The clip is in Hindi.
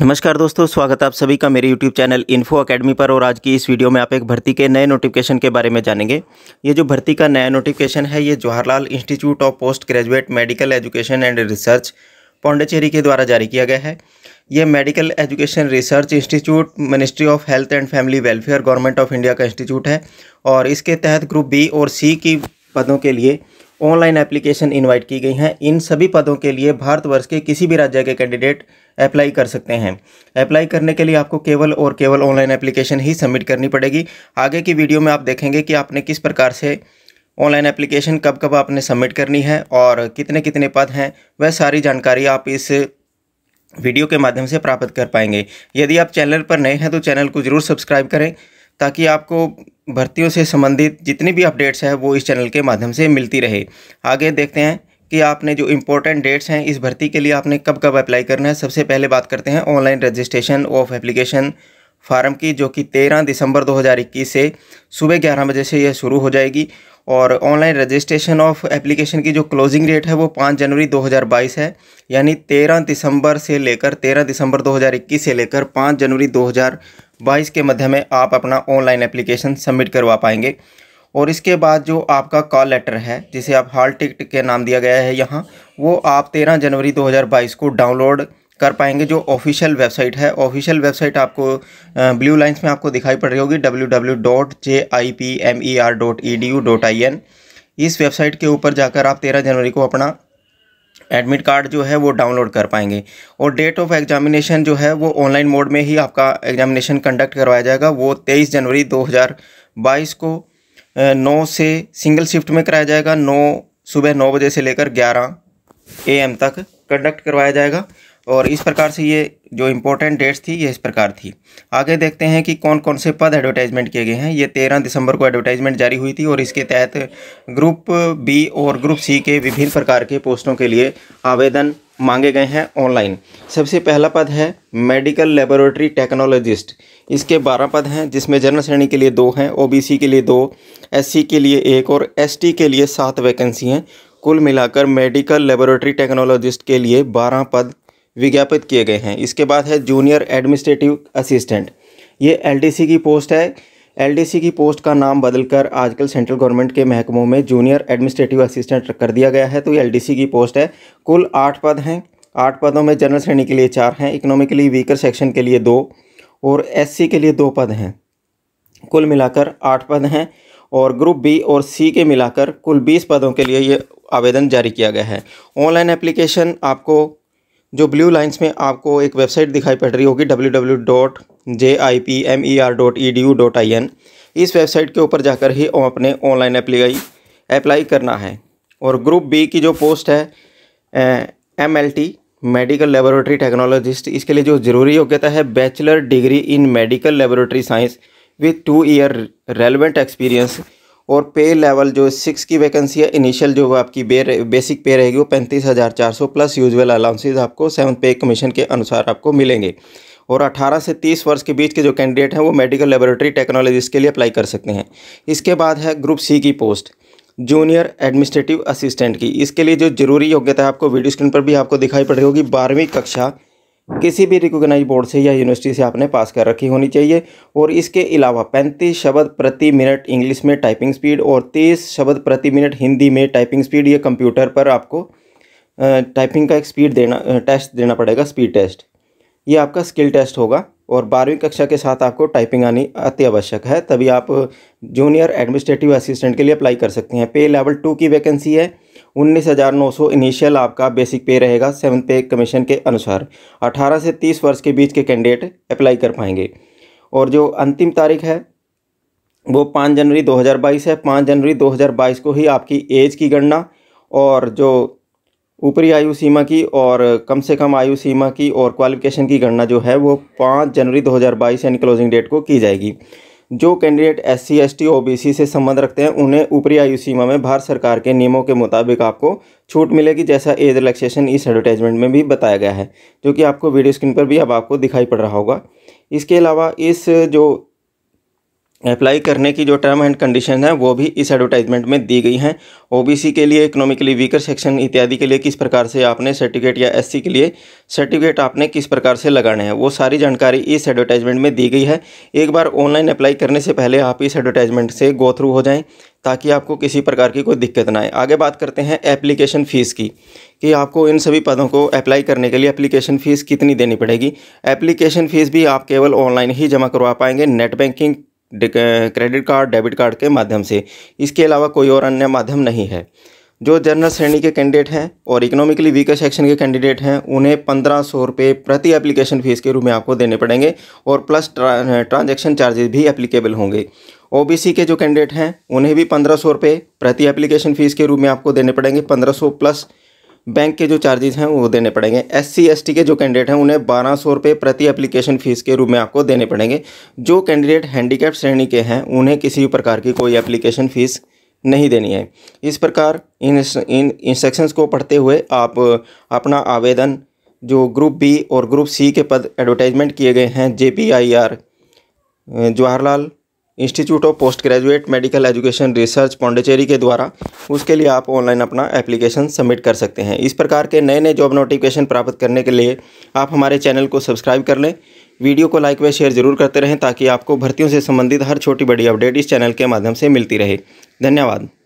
नमस्कार दोस्तों स्वागत आप सभी का मेरे YouTube चैनल इन्फो अकेडमी पर और आज की इस वीडियो में आप एक भर्ती के नए नोटिफिकेशन के बारे में जानेंगे ये जो भर्ती का नया नोटिफिकेशन है ये Jawaharlal institute of post graduate medical education and research Pondicherry के द्वारा जारी किया गया है ये medical education research institute ministry of health and family welfare government of India का इंस्टीट्यूट है और इसके तहत ग्रुप बी और सी की पदों के लिए ऑनलाइन एप्लीकेशन इनवाइट की गई हैं इन सभी पदों के लिए भारतवर्ष के किसी भी राज्य के कैंडिडेट अप्लाई कर सकते हैं अप्लाई करने के लिए आपको केवल और केवल ऑनलाइन एप्लीकेशन ही सबमिट करनी पड़ेगी आगे की वीडियो में आप देखेंगे कि आपने किस प्रकार से ऑनलाइन एप्लीकेशन कब कब आपने सबमिट करनी है और कितने कितने पद हैं वह सारी जानकारी आप इस वीडियो के माध्यम से प्राप्त कर पाएंगे यदि आप चैनल पर नए हैं तो चैनल को ज़रूर सब्सक्राइब करें ताकि आपको भर्तियों से संबंधित जितनी भी अपडेट्स हैं वो इस चैनल के माध्यम से मिलती रहे आगे देखते हैं कि आपने जो इम्पोर्टेंट डेट्स हैं इस भर्ती के लिए आपने कब कब अप्लाई करना है सबसे पहले बात करते हैं online registration of application form की जो कि तेरह दिसंबर 2021 से सुबह ग्यारह बजे से यह शुरू हो जाएगी और ऑनलाइन रजिस्ट्रेशन ऑफ एप्लीकेशन की जो क्लोजिंग डेट है वो पाँच जनवरी 2022 है यानी तेरह दिसंबर से लेकर तेरह दिसंबर 2021 से लेकर पाँच जनवरी 2022 के मध्य में आप अपना ऑनलाइन एप्लीकेशन सबमिट करवा पाएंगे और इसके बाद जो आपका कॉल लेटर है जिसे आप हॉल टिकट के नाम दिया गया है यहाँ वो आप तेरह जनवरी बाईस को डाउनलोड कर पाएंगे जो ऑफिशियल वेबसाइट है ऑफिशियल वेबसाइट आपको ब्लू लाइंस में आपको दिखाई पड़ रही होगी W W dot J I P M E R E D U dot I N इस वेबसाइट के ऊपर जाकर आप तेरह जनवरी को अपना एडमिट कार्ड जो है वो डाउनलोड कर पाएंगे और डेट ऑफ एग्जामिनेशन जो है वो ऑनलाइन मोड में ही आपका एग्जामिनेशन कंडक्ट करवाया जाएगा वो तेईस जनवरी दो हज़ार बाईस को नौ से सिंगल शिफ्ट में कराया जाएगा नौ सुबह नौ बजे से लेकर ग्यारह ए एम तक कंडक्ट करवाया जाएगा और इस प्रकार से ये जो इम्पोर्टेंट डेट्स थी ये इस प्रकार थी आगे देखते हैं कि कौन कौन से पद एडवर्टाइजमेंट किए गए हैं ये तेरह दिसंबर को एडवर्टाइजमेंट जारी हुई थी और इसके तहत ग्रुप बी और ग्रुप सी के विभिन्न प्रकार के पोस्टों के लिए आवेदन मांगे गए हैं ऑनलाइन सबसे पहला पद है मेडिकल लेबोरेटरी टेक्नोलॉजिस्ट इसके बारह पद हैं जिसमें जनरल श्रेणी के लिए दो हैं ओ के लिए दो एस के लिए एक और एस के लिए सात वैकेंसी हैं कुल मिलाकर मेडिकल लेबोरेटरी टेक्नोलॉजिस्ट के लिए बारह पद विज्ञापित किए गए हैं इसके बाद है जूनियर एडमिनिस्ट्रेटिव असिस्टेंट ये एलडीसी की पोस्ट है एलडीसी की पोस्ट का नाम बदलकर आजकल सेंट्रल गवर्नमेंट के महकमों में जूनियर एडमिनिस्ट्रेटिव असिस्टेंट कर दिया गया है तो ये एलडीसी की पोस्ट है कुल आठ पद हैं आठ पदों में जनरल श्रेणी के लिए चार हैं इकोनॉमिकली वीकर सेक्शन के लिए दो और एस के लिए दो पद हैं कुल मिलाकर आठ पद हैं और ग्रुप बी और सी के मिलाकर कुल बीस पदों के लिए ये आवेदन जारी किया गया है ऑनलाइन एप्लीकेशन आपको जो ब्लू लाइंस में आपको एक वेबसाइट दिखाई पड़ रही होगी W W dot J I P M E R dot E D U dot I N इस वेबसाइट के ऊपर जाकर ही अपने ऑनलाइन अप्लाई अप्लाई करना है और ग्रुप बी की जो पोस्ट है M L T medical laboratory technologist इसके लिए जो ज़रूरी योग्यता है bachelor degree in medical laboratory science with two year relevant experience और पे लेवल जो सिक्स की वैकेंसी है इनिशियल जो आपकी बे बेसिक पे रहेगी वो पैंतीस हज़ार चार सौ प्लस यूजुअल अलाउंसेज आपको सेवन पे कमीशन के अनुसार आपको मिलेंगे और 18 से 30 वर्ष के बीच के जो कैंडिडेट हैं वो मेडिकल लेबोरेटरी टेक्नोलॉजीज़ के लिए अप्लाई कर सकते हैं इसके बाद है ग्रुप सी की पोस्ट जूनियर एडमिनिस्ट्रेटिव असिस्टेंट की इसके लिए जो जरूरी योग्यता है आपको वीडियो स्क्रीन पर भी आपको दिखाई पड़ रही होगी बारहवीं कक्षा किसी भी रिकोगनाइज बोर्ड से या यूनिवर्सिटी से आपने पास कर रखी होनी चाहिए और इसके अलावा पैंतीस शब्द प्रति मिनट इंग्लिश में टाइपिंग स्पीड और तीस शब्द प्रति मिनट हिंदी में टाइपिंग स्पीड ये कंप्यूटर पर आपको टाइपिंग का एक स्पीड देना टेस्ट देना पड़ेगा स्पीड टेस्ट ये आपका स्किल टेस्ट होगा और बारहवीं कक्षा के साथ आपको टाइपिंग आनी अति आवश्यक है तभी आप जूनियर एडमिनिस्ट्रेटिव असिस्टेंट के लिए अप्लाई कर सकते हैं पे लेवल टू की वैकेंसी है उन्नीस हज़ार नौ सौ इनिशियल आपका बेसिक पे रहेगा सेवन पे कमीशन के अनुसार अठारह से तीस वर्ष के बीच के कैंडिडेट अप्लाई कर पाएंगे और जो अंतिम तारीख है वो पाँच जनवरी 2022 है पाँच जनवरी 2022 को ही आपकी एज की गणना और जो ऊपरी आयु सीमा की और कम से कम आयु सीमा की और क्वालिफिकेशन की गणना जो है वो पाँच जनवरी दो बाईस यानी क्लोजिंग डेट को की जाएगी जो candidate S C S T O B C से संबंध रखते हैं उन्हें ऊपरी आयु सीमा में भारत सरकार के नियमों के मुताबिक आपको छूट मिलेगी जैसा एज रिलैक्सेशन इस एडवर्टाइजमेंट में भी बताया गया है जो कि आपको वीडियो स्क्रीन पर भी अब आपको दिखाई पड़ रहा होगा इसके अलावा इस जो अप्लाई करने की जो टर्म एंड कंडीशन है वो भी इस एडवर्टाइजमेंट में दी गई हैं ओबीसी के लिए इकोनॉमिकली वीकर सेक्शन इत्यादि के लिए किस प्रकार से आपने सर्टिफिकेट या एससी के लिए सर्टिफिकेट आपने किस प्रकार से लगाने हैं वो सारी जानकारी इस एडवर्टाइजमेंट में दी गई है एक बार ऑनलाइन अप्लाई करने से पहले आप इस एडवर्टाइजमेंट से गो थ्रू हो जाएँ ताकि आपको किसी प्रकार की कोई दिक्कत ना आए आगे बात करते हैं एप्लीकेशन फ़ीस की कि आपको इन सभी पदों को अप्लाई करने के लिए एप्लीकेशन फ़ीस कितनी देनी पड़ेगी एप्लीकेशन फ़ीस भी आप केवल ऑनलाइन ही जमा करवा पाएंगे net banking credit card debit card के माध्यम से इसके अलावा कोई और अन्य माध्यम नहीं है जो जनरल श्रेणी के कैंडिडेट हैं और इकोनॉमिकली वीकर सेक्शन के कैंडिडेट हैं उन्हें पंद्रह सौ रुपये प्रति एप्लीकेशन फ़ीस के रूप में आपको देने पड़ेंगे और प्लस ट्रा, ट्रांजैक्शन चार्जेस भी एप्लीकेबल होंगे ओबीसी के जो कैंडिडेट हैं उन्हें भी पंद्रह सौ रुपये प्रति एप्लीकेशन फ़ीस के रूप में आपको देने पड़ेंगे पंद्रह सौ प्लस बैंक के जो चार्जेस हैं वो देने पड़ेंगे एस सी के जो कैंडिडेट हैं उन्हें बारह सौ रुपये प्रति एप्लीकेशन फ़ीस के रूप में आपको देने पड़ेंगे जो कैंडिडेट हैंडीकैप श्रेणी के हैं उन्हें किसी भी प्रकार की कोई एप्लीकेशन फ़ीस नहीं देनी है इस प्रकार इन इन इंस्ट्रक्शंस को पढ़ते हुए आप अपना आवेदन जो ग्रुप बी और ग्रुप सी के पद एडवर्टाइजमेंट किए गए हैं J P I R Jawaharlal institute of post graduate medical education research Pondicherry के द्वारा उसके लिए आप ऑनलाइन अपना एप्लीकेशन सबमिट कर सकते हैं इस प्रकार के नए नए जॉब नोटिफिकेशन प्राप्त करने के लिए आप हमारे चैनल को सब्सक्राइब कर लें वीडियो को लाइक व शेयर जरूर करते रहें ताकि आपको भर्तियों से संबंधित हर छोटी बड़ी अपडेट इस चैनल के माध्यम से मिलती रहे धन्यवाद